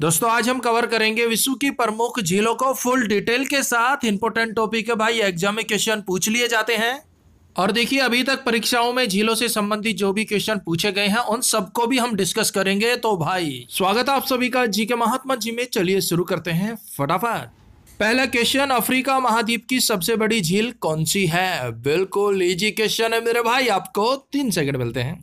दोस्तों आज हम कवर करेंगे विश्व की प्रमुख झीलों को फुल डिटेल के साथ इंपोर्टेंट टॉपिक है भाई एग्जाम में क्वेश्चन पूछ लिए जाते हैं और देखिए अभी तक परीक्षाओं में झीलों से संबंधित जो भी क्वेश्चन पूछे गए हैं उन सबको भी हम डिस्कस करेंगे तो भाई स्वागत है आप सभी का जी के महात्मा जी में चलिए शुरू करते हैं फटाफट पहला क्वेश्चन अफ्रीका महाद्वीप की सबसे बड़ी झील कौन सी है बिल्कुल इजी क्वेश्चन है मेरे भाई आपको तीन सेकंड मिलते हैं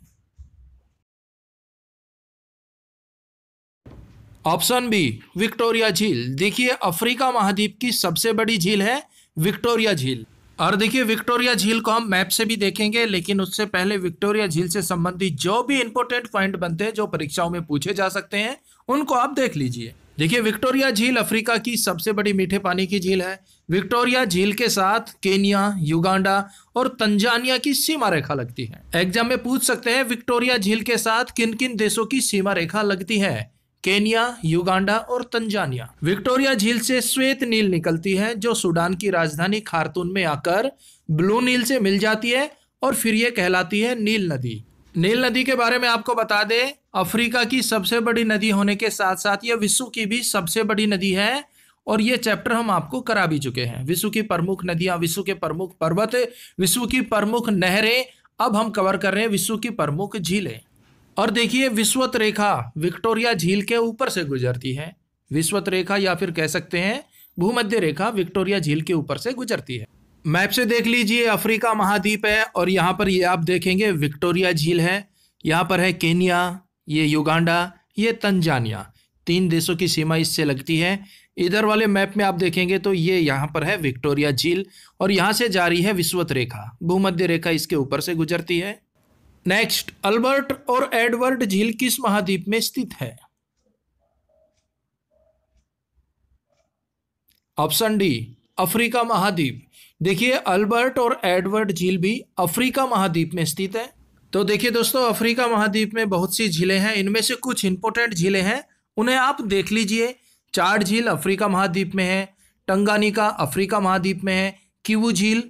ऑप्शन बी विक्टोरिया झील देखिए अफ्रीका महाद्वीप की सबसे बड़ी झील है विक्टोरिया झील और देखिए विक्टोरिया झील को हम मैप से भी देखेंगे लेकिन उससे पहले विक्टोरिया झील से संबंधित जो भी इंपॉर्टेंट पॉइंट बनते हैं जो परीक्षाओं में पूछे जा सकते हैं उनको आप देख लीजिए देखिए विक्टोरिया झील अफ्रीका की सबसे बड़ी मीठे पानी की झील है विक्टोरिया झील के साथ केनिया युगांडा और तंजानिया की सीमा रेखा लगती है एग्जाम में पूछ सकते हैं विक्टोरिया झील के साथ किन किन देशों की सीमा रेखा लगती है केनिया युगांडा और तंजानिया विक्टोरिया झील से श्वेत नील निकलती है जो सूडान की राजधानी खारतून में आकर ब्लू नील से मिल जाती है और फिर यह कहलाती है नील नदी नील नदी के बारे में आपको बता दें अफ्रीका की सबसे बड़ी नदी होने के साथ साथ यह विश्व की भी सबसे बड़ी नदी है और ये चैप्टर हम आपको करा भी चुके हैं विश्व की प्रमुख नदियां विश्व के प्रमुख पर्वत विश्व की प्रमुख नहरें अब हम कवर कर रहे हैं विश्व की प्रमुख झीलें और देखिए विश्वत रेखा विक्टोरिया झील के ऊपर से गुजरती है विश्वत रेखा या फिर कह सकते हैं भूमध्य रेखा विक्टोरिया झील के ऊपर से गुजरती है मैप से देख लीजिए अफ्रीका महाद्वीप है और यहाँ पर ये आप देखेंगे विक्टोरिया झील है यहाँ पर है केनिया ये युगांडा ये तंजानिया तीन देशों की सीमा इससे लगती है इधर वाले मैप में आप देखेंगे तो ये यहाँ पर है विक्टोरिया झील और यहाँ से जारी है विश्वत रेखा भूमध्य रेखा इसके ऊपर से गुजरती है नेक्स्ट अल्बर्ट और एडवर्ड झील किस महाद्वीप में स्थित है ऑप्शन डी अफ्रीका महाद्वीप देखिए अल्बर्ट और एडवर्ड झील भी अफ्रीका महाद्वीप में स्थित है तो देखिए दोस्तों अफ्रीका महाद्वीप में बहुत सी झीलें हैं इनमें से कुछ इंपोर्टेंट झीलें हैं उन्हें आप देख लीजिए चार झील अफ्रीका महाद्वीप में है टंगानिका अफ्रीका महाद्वीप में है किवू झील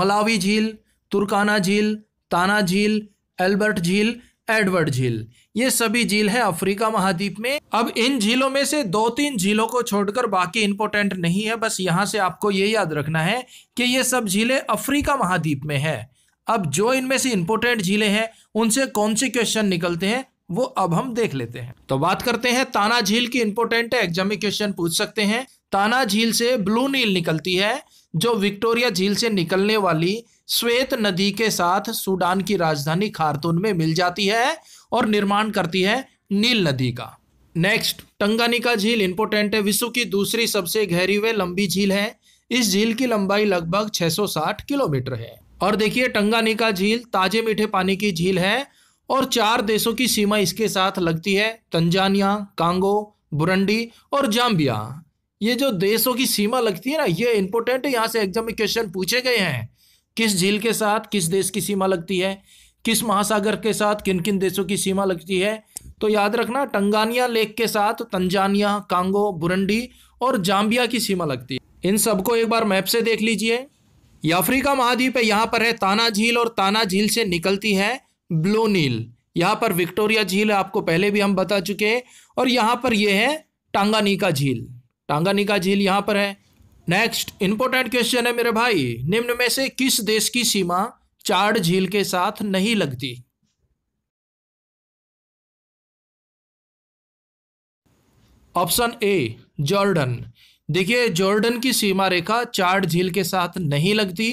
मलावी झील तुर्काना झील ताना झील एल्बर्ट झील एडवर्ड झील ये सभी झील है अफ्रीका महाद्वीप में अब इन झीलों में से दो तीन झीलों को छोड़कर बाकी इंपोर्टेंट नहीं है बस यहाँ से आपको ये याद रखना है कि ये सब झीलें अफ्रीका महाद्वीप में है अब जो इनमें से इंपोर्टेंट झीलें हैं उनसे कौन से क्वेश्चन निकलते हैं वो अब हम देख लेते हैं तो बात करते हैं ताना झील की इंपोर्टेंट एग्जाम में क्वेश्चन पूछ सकते हैं ताना झील से ब्लू नील निकलती है जो विक्टोरिया झील से निकलने वाली श्वेत नदी के साथ सूडान की राजधानी खारतून में मिल जाती है और निर्माण करती है नील नदी का नेक्स्ट टंगानिका झील इंपोर्टेंट है विश्व की दूसरी सबसे गहरी व लंबी झील है इस झील की लंबाई लगभग 660 किलोमीटर है और देखिए टंगानिका झील ताजे मीठे पानी की झील है और चार देशों की सीमा इसके साथ लगती है तंजानिया कांगो बुरंडी और जाम्बिया ये जो देशों की सीमा लगती है ना ये इंपोर्टेंट है यहाँ से एग्जाम में क्वेश्चन पूछे गए हैं किस झील के साथ किस देश की सीमा लगती है किस महासागर के साथ किन किन देशों की सीमा लगती है तो याद रखना टंगानिया लेक के साथ तंजानिया कांगो बुरंडी और जाम्बिया की सीमा लगती है इन सबको एक बार मैप से देख लीजिए अफ्रीका महाद्वीप है यहाँ पर है ताना झील और ताना झील से निकलती है ब्लू नील यहाँ पर विक्टोरिया झील आपको पहले भी हम बता चुके हैं और यहाँ पर यह है टांगानिका झील टांगानिका झील यहाँ पर है नेक्स्ट इंपॉर्टेंट क्वेश्चन है मेरे भाई निम्न में से किस देश की सीमा चाड़ झील के साथ नहीं लगती ऑप्शन ए जॉर्डन देखिए जॉर्डन की सीमा रेखा चार झील के साथ नहीं लगती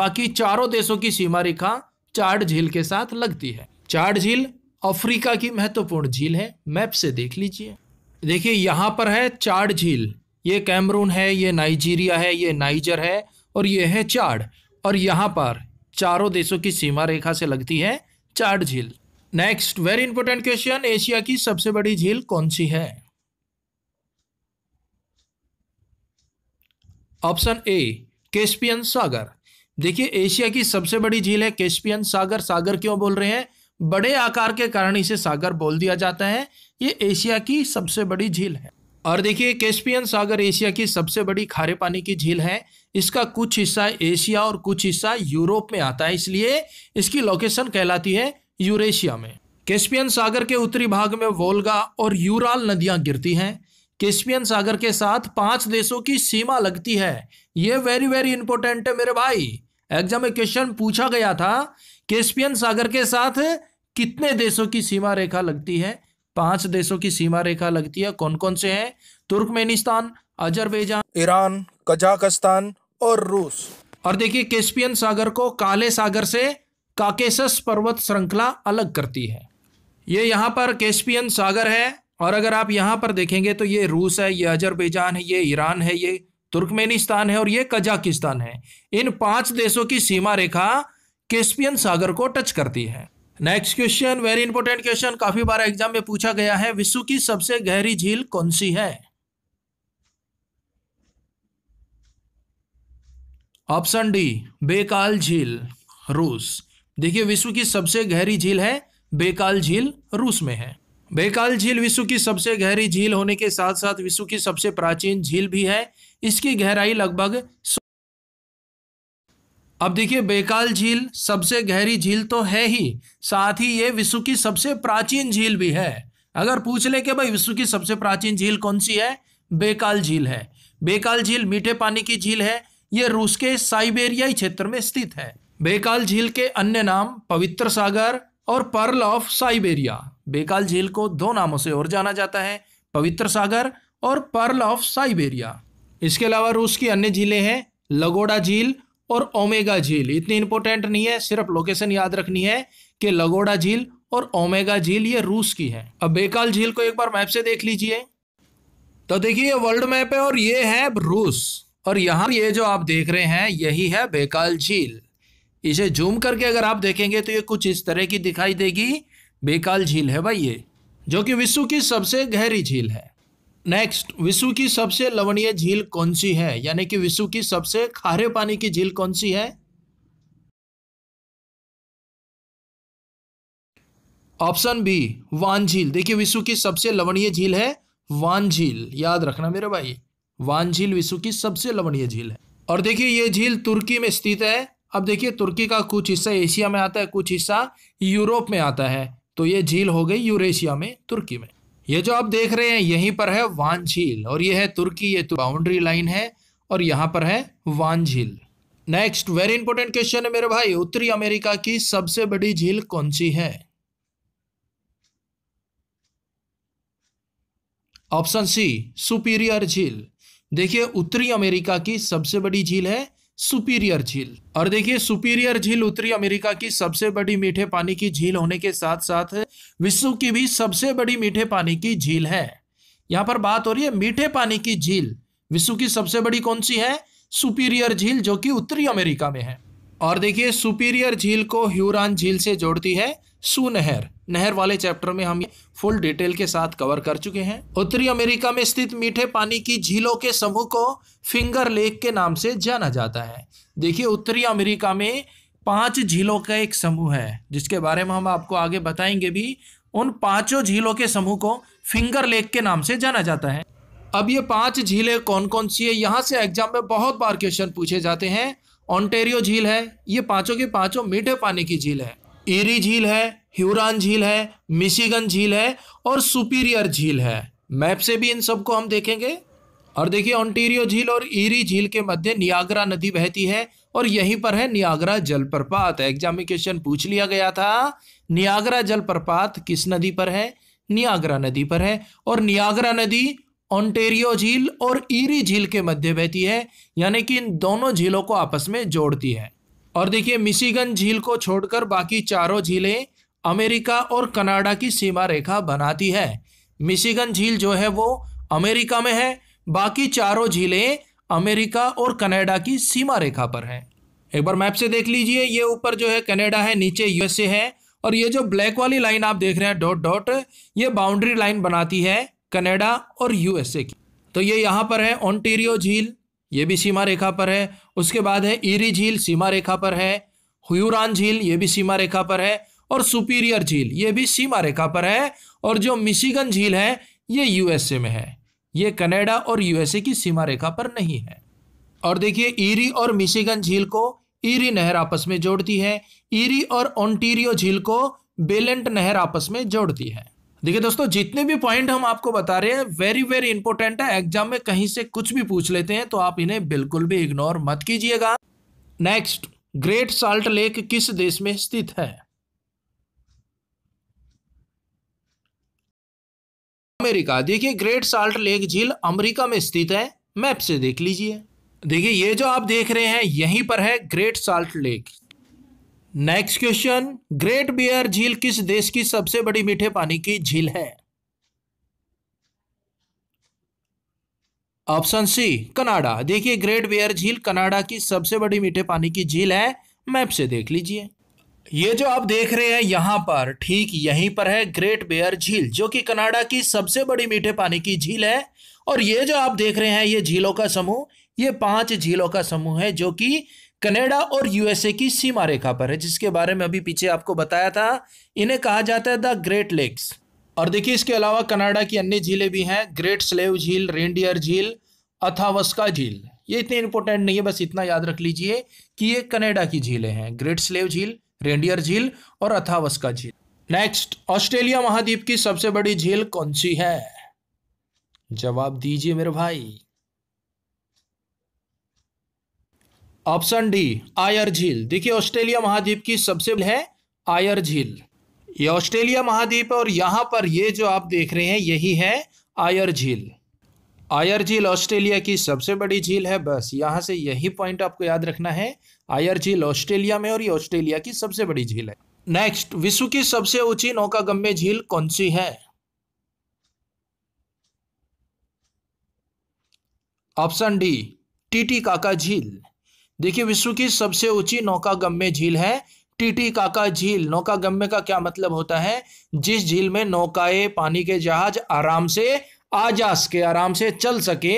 बाकी चारों देशों की सीमा रेखा चार झील के साथ लगती है चार झील अफ्रीका की महत्वपूर्ण झील है मैप से देख लीजिए देखिए यहां पर है चार झील ये कैमरून है ये नाइजीरिया है ये नाइजर है और ये है चाड और यहाँ पर चारों देशों की सीमा रेखा से लगती है चाड झील next very important question Asia की सबसे बड़ी झील कौन सी है ऑप्शन ए केस्पियन सागर देखिए एशिया की सबसे बड़ी झील है केस्पियन सागर सागर क्यों बोल रहे हैं बड़े आकार के कारण इसे सागर बोल दिया जाता है ये एशिया की सबसे बड़ी झील है और देखिए कैस्पियन सागर एशिया की सबसे बड़ी खारे पानी की झील है इसका कुछ हिस्सा एशिया और कुछ हिस्सा यूरोप में आता है इसलिए इसकी लोकेशन कहलाती है यूरेशिया में कैस्पियन सागर के उत्तरी भाग में वोल्गा और यूराल नदियां गिरती हैं कैस्पियन सागर के साथ पांच देशों की सीमा लगती है ये वेरी वेरी इंपॉर्टेंट है मेरे भाई एग्जाम में क्वेश्चन पूछा गया था कैस्पियन सागर के साथ कितने देशों की सीमा रेखा लगती है पांच देशों की सीमा रेखा लगती है कौन कौन से हैं तुर्कमेनिस्तान अजरबैजान ईरान कजाकिस्तान और रूस और देखिए कैस्पियन सागर को काले सागर से काकेसस पर्वत श्रृंखला अलग करती है ये यहाँ पर कैस्पियन सागर है और अगर आप यहाँ पर देखेंगे तो ये रूस है ये अजरबैजान है ये ईरान है ये तुर्कमेनिस्तान है और ये कजाकिस्तान है इन पांच देशों की सीमा रेखा कैस्पियन सागर को टच करती है next question very important question काफी बार एग्जाम में पूछा गया है विश्व की सबसे गहरी झील कौन सी है ऑप्शन डी बेकाल झील रूस देखिए विश्व की सबसे गहरी झील है बेकाल झील रूस में है बेकाल झील विश्व की सबसे गहरी झील होने के साथ साथ विश्व की सबसे प्राचीन झील भी है इसकी गहराई लगभग अब देखिए बेकाल झील सबसे गहरी झील तो है ही साथ ही ये विश्व की सबसे प्राचीन झील भी है अगर पूछ ले कि भाई विश्व की सबसे प्राचीन झील कौन सी है बेकाल झील है बेकाल झील मीठे पानी की झील है ये रूस के साइबेरियाई क्षेत्र में स्थित है बेकाल झील के अन्य नाम पवित्र सागर और पर्ल ऑफ साइबेरिया बेकाल झील को दो नामों से और जाना जाता है पवित्र सागर और पर्ल ऑफ साइबेरिया इसके अलावा रूस की अन्य झीलें हैं लगोड़ा झील और ओमेगा झील इतनी इंपॉर्टेंट नहीं है सिर्फ लोकेशन याद रखनी है कि लगोड़ा झील और ओमेगा झील ये रूस की है अब बेकाल झील को एक बार मैप से देख लीजिए तो देखिए ये वर्ल्ड मैप है और ये है रूस और यहाँ ये जो आप देख रहे हैं यही है बेकाल झील इसे जूम करके अगर आप देखेंगे तो ये कुछ इस तरह की दिखाई देगी बेकाल झील है भाई ये जो कि विश्व की सबसे गहरी झील है नेक्स्ट विश्व की सबसे लवणीय झील कौन सी है यानी कि विश्व की सबसे खारे पानी की झील कौन सी है ऑप्शन बी वान झील देखिए विश्व की सबसे लवणीय झील है वान झील याद रखना मेरे भाई वान झील विश्व की सबसे लवणीय झील है और देखिए ये झील तुर्की में स्थित है अब देखिए तुर्की का कुछ हिस्सा एशिया में आता है कुछ हिस्सा यूरोप में आता है तो ये झील हो गई यूरेशिया में तुर्की में ये जो आप देख रहे हैं यहीं पर है वान झील और ये है तुर्की ये तो बाउंड्री लाइन है और यहां पर है वान झील नेक्स्ट वेरी इंपॉर्टेंट क्वेश्चन है मेरे भाई उत्तरी अमेरिका की सबसे बड़ी झील कौन सी है ऑप्शन सी सुपीरियर झील देखिए उत्तरी अमेरिका की सबसे बड़ी झील है सुपीरियर झील और देखिए सुपीरियर झील उत्तरी अमेरिका की सबसे बड़ी मीठे पानी की झील होने के साथ साथ विश्व की भी सबसे बड़ी मीठे पानी की झील है यहां पर बात हो रही है मीठे पानी की झील विश्व की सबसे बड़ी कौन सी है सुपीरियर झील जो कि उत्तरी अमेरिका में है और देखिए सुपीरियर झील को ह्यूरान झील से जोड़ती है सू नहर नहर वाले चैप्टर में हम फुल डिटेल के साथ कवर कर चुके हैं उत्तरी अमेरिका में स्थित मीठे पानी की झीलों के समूह को फिंगर लेक के नाम से जाना जाता है देखिए उत्तरी अमेरिका में पांच झीलों का एक समूह है जिसके बारे में हम आपको आगे बताएंगे भी उन पांचों झीलों के समूह को फिंगर लेक के नाम से जाना जाता है अब ये पांच झीलें कौन कौन सी है यहाँ से एग्जाम में बहुत बार क्वेश्चन पूछे जाते हैं ऑन्टेरियो झील है ये पांचों के पांचों मीठे पानी की झील है इरी झील है ह्यूरान झील है मिशिगन झील है और सुपीरियर झील है मैप से भी इन सबको हम देखेंगे और देखिए ऑन्टेरियो झील और ईरी झील के मध्य नियाग्रा नदी बहती है और यहीं पर है नियाग्रा जलप्रपात एग्जामिनेशन पूछ लिया गया था नियाग्रा जलप्रपात किस नदी पर है नियाग्रा नदी पर है और नियाग्रा नदी ऑन्टेरियो झील और ईरी झील के मध्य बहती है यानी कि इन दोनों झीलों को आपस में जोड़ती है और देखिए मिशीगन झील को छोड़कर बाकी चारों झीलें अमेरिका और कनाडा की सीमा रेखा बनाती है मिशीगन झील जो है वो अमेरिका में है बाकी चारों झीलें अमेरिका और कनाडा की सीमा रेखा पर हैं एक बार मैप से देख लीजिए ये ऊपर जो है कनाडा है नीचे यूएसए है और ये जो ब्लैक वाली लाइन आप देख रहे हैं डॉट डॉट ये बाउंड्री लाइन बनाती है कनाडा और यूएसए की तो ये यहाँ पर है ओंटेरियो झील ये भी सीमा रेखा पर है उसके बाद है ईरी झील सीमा रेखा पर है हुयूरान झील ये भी सीमा रेखा पर है और सुपीरियर झील ये भी सीमा रेखा पर है और जो मिशिगन झील है ये यूएसए में है ये कनाडा और यूएसए की सीमा रेखा पर नहीं है और देखिए ईरी और मिशिगन झील को ईरी नहर आपस में जोड़ती है ईरी और ओंटीरियो झील को बेलेंट नहर आपस में जोड़ती है देखिए दोस्तों जितने भी पॉइंट हम आपको बता रहे हैं वेरी वेरी इंपॉर्टेंट है एग्जाम में कहीं से कुछ भी पूछ लेते हैं तो आप इन्हें बिल्कुल भी इग्नोर मत कीजिएगा नेक्स्ट ग्रेट साल्ट लेक किस देश में स्थित है अमेरिका देखिए ग्रेट साल्ट लेक झील अमेरिका में स्थित है मैप से देख लीजिए देखिए ये जो आप देख रहे हैं यहीं पर है great salt lake next question great bear झील किस देश की सबसे बड़ी मीठे पानी की झील है ऑप्शन सी कनाडा देखिए ग्रेट बियर झील कनाडा की सबसे बड़ी मीठे पानी की झील है मैप से देख लीजिए ये जो आप देख रहे हैं यहां पर ठीक यहीं पर है ग्रेट बेयर झील जो कि कनाडा की सबसे बड़ी मीठे पानी की झील है और ये जो आप देख रहे हैं ये झीलों का समूह ये पांच झीलों का समूह है जो कि कनाडा और यूएसए की सीमा रेखा पर है जिसके बारे में अभी पीछे आपको बताया था इन्हें कहा जाता है द ग्रेट लेक्स और देखिए इसके अलावा कनाडा की अन्य झीलें भी हैं ग्रेट स्लेव झील रेंडियर झील अथावस्का झील ये इतने इंपॉर्टेंट नहीं है बस इतना याद रख लीजिए कि ये कनाडा की झीलें हैं ग्रेट स्लेव झील रेंडियर झील और अथावस्का झील नेक्स्ट ऑस्ट्रेलिया महाद्वीप की सबसे बड़ी झील कौन सी है जवाब दीजिए मेरे भाई ऑप्शन डी आयर झील देखिए ऑस्ट्रेलिया महाद्वीप की सबसे है आयर झील ये ऑस्ट्रेलिया महाद्वीप और यहां पर ये जो आप देख रहे हैं यही है आयर झील आयर झील ऑस्ट्रेलिया की सबसे बड़ी झील है बस यहां से यही पॉइंट आपको याद रखना है आयर झील ऑस्ट्रेलिया में और ये ऑस्ट्रेलिया की सबसे बड़ी झील है नेक्स्ट विश्व की सबसे ऊंची नौका गम्य झील कौन सी है ऑप्शन डी टीटी काका झील देखिए विश्व की सबसे ऊंची नौकागम्य झील है टीटी काका झील नौकागम्य का क्या मतलब होता है जिस झील में नौकाए पानी के जहाज आराम से आ जा सके आराम से चल सके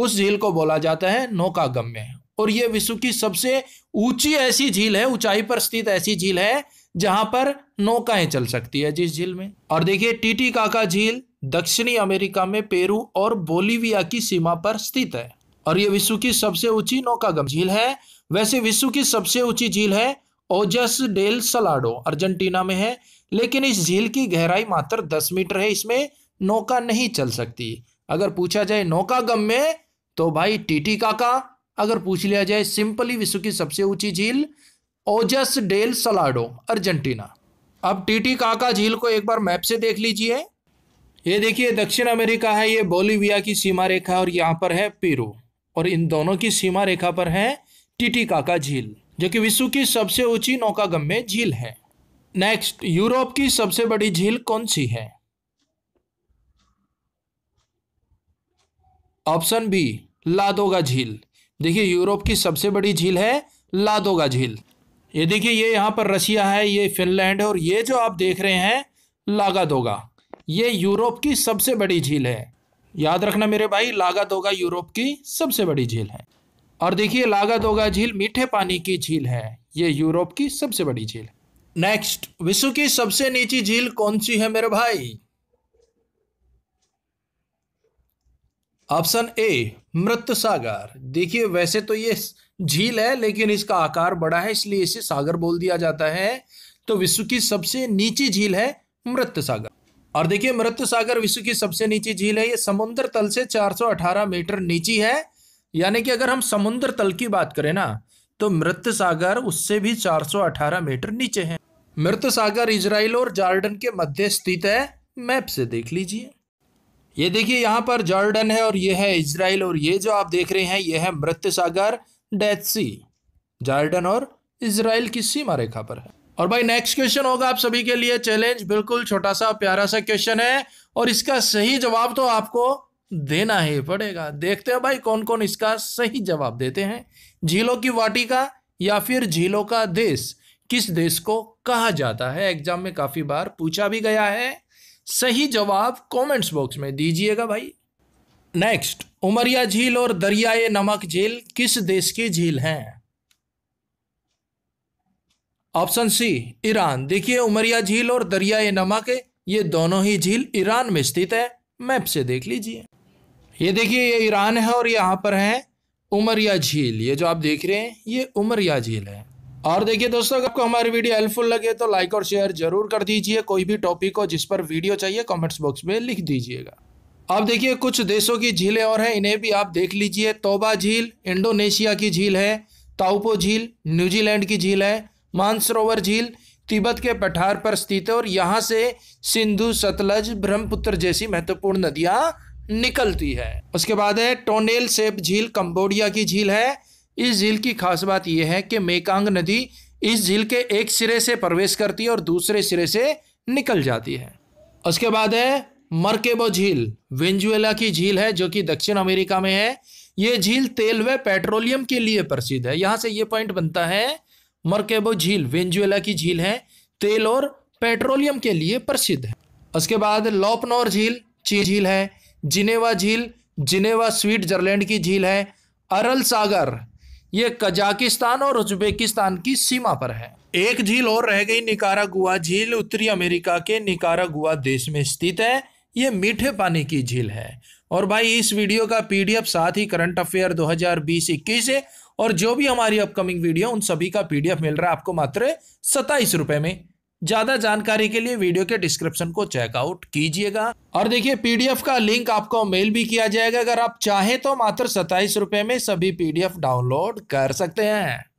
उस झील को बोला जाता है नौकागम्य और यह विश्व की सबसे ऊंची ऐसी झील है ऊंचाई पर स्थित ऐसी झील है जहां पर नौकाएं चल सकती है जिस झील में और देखिए टीटी काका झील दक्षिणी अमेरिका में पेरू और बोलीविया की सीमा पर स्थित है और ये विश्व की सबसे ऊंची नौकागम झील है वैसे विश्व की सबसे ऊंची झील है ओजस डेल सलाडो अर्जेंटीना में है लेकिन इस झील की गहराई मात्र दस मीटर है इसमें नौका नहीं चल सकती अगर पूछा जाए नौका गम में तो भाई टीटी काका अगर पूछ लिया जाए सिंपली विश्व की सबसे ऊंची झील ओजस डेल सलाडो अर्जेंटीना अब टीटी काका झील को एक बार मैप से देख लीजिए ये देखिए दक्षिण अमेरिका है ये बोलीविया की सीमा रेखा और यहाँ पर है पेरू और इन दोनों की सीमा रेखा पर है टिटिकाका झील जो कि विश्व की सबसे ऊंची नौकागम्य झील है नेक्स्ट यूरोप की सबसे बड़ी झील कौन सी है ऑप्शन बी लादोगा झील देखिए यूरोप की सबसे बड़ी झील है लादोगा झील ये देखिए ये यहां पर रशिया है ये फिनलैंड है और ये जो आप देख रहे हैं लागादोगा ये यूरोप की सबसे बड़ी झील है याद रखना मेरे भाई लागा दोगा यूरोप की सबसे बड़ी झील है और देखिए लागा दोगा झील मीठे पानी की झील है ये यूरोप की सबसे बड़ी झील नेक्स्ट विश्व की सबसे नीची झील कौन सी है मेरे भाई ऑप्शन ए मृत सागर देखिए वैसे तो ये झील है लेकिन इसका आकार बड़ा है इसलिए इसे सागर बोल दिया जाता है तो विश्व की सबसे नीची झील है मृत सागर और देखिए मृत्यु सागर विश्व की सबसे नीची झील है ये समुद्र तल से 418 मीटर नीची है यानी कि अगर हम समुद्र तल की बात करें ना तो मृत सागर उससे भी 418 मीटर नीचे है मृत सागर इजराइल और जॉर्डन के मध्य स्थित है मैप से देख लीजिए ये देखिए यहाँ पर जॉर्डन है और ये है इजराइल और ये जो आप देख रहे हैं ये है मृत सागर डेथ सी जॉर्डन और इसराइल की सीमा रेखा पर है और भाई नेक्स्ट क्वेश्चन होगा आप सभी के लिए चैलेंज बिल्कुल छोटा सा प्यारा सा क्वेश्चन है और इसका सही जवाब तो आपको देना ही पड़ेगा देखते हैं भाई कौन कौन इसका सही जवाब देते हैं झीलों की वाटिका या फिर झीलों का देश किस देश को कहा जाता है एग्जाम में काफ़ी बार पूछा भी गया है सही जवाब कमेंट्स बॉक्स में दीजिएगा भाई नेक्स्ट उमरिया झील और दरियाए नमक झील किस देश की झील हैं ऑप्शन सी ईरान देखिए उमरिया झील और दरियाए नमा के ये दोनों ही झील ईरान में स्थित है मैप से देख लीजिए ये देखिए ये ईरान है और यहाँ पर है उमरिया झील ये जो आप देख रहे हैं ये उमरिया झील है और देखिए दोस्तों अगर आपको हमारी वीडियो हेल्पफुल लगे तो लाइक और शेयर जरूर कर दीजिए कोई भी टॉपिक हो जिस पर वीडियो चाहिए कमेंट्स बॉक्स में लिख दीजिएगा अब देखिए कुछ देशों की झीलें और हैं इन्हें भी आप देख लीजिए तोबा झील इंडोनेशिया की झील है ताउपो झील न्यूजीलैंड की झील है मानसरोवर झील तिब्बत के पठार पर स्थित है और यहाँ से सिंधु सतलज ब्रह्मपुत्र जैसी महत्वपूर्ण नदियाँ निकलती है उसके बाद है टोनेल सेप झील कंबोडिया की झील है इस झील की खास बात यह है कि मेकांग नदी इस झील के एक सिरे से प्रवेश करती है और दूसरे सिरे से निकल जाती है उसके बाद है मरकेबो झील वेंजुएला की झील है जो कि दक्षिण अमेरिका में है ये झील तेल व पेट्रोलियम के लिए प्रसिद्ध है यहाँ से ये पॉइंट बनता है मरकेबो झील वेंजुएला की झील है तेल और पेट्रोलियम के लिए प्रसिद्ध है उसके बाद लॉपनौर झील ची झील है जिनेवा झील जिनेवा स्विट्जरलैंड की झील है अरल सागर ये कजाकिस्तान और उज्बेकिस्तान की सीमा पर है एक झील और रह गई निकारागुआ झील उत्तरी अमेरिका के निकारागुआ देश में स्थित है ये मीठे पानी की झील है और भाई इस वीडियो का पीडीएफ साथ ही करंट अफेयर 2020 हजार और जो भी हमारी अपकमिंग वीडियो उन सभी का पीडीएफ मिल रहा है आपको मात्र सताइस रुपए में ज्यादा जानकारी के लिए वीडियो के डिस्क्रिप्शन को चेकआउट कीजिएगा और देखिए पीडीएफ का लिंक आपको मेल भी किया जाएगा अगर आप चाहें तो मात्र सताइस रुपए में सभी पीडीएफ डाउनलोड कर सकते हैं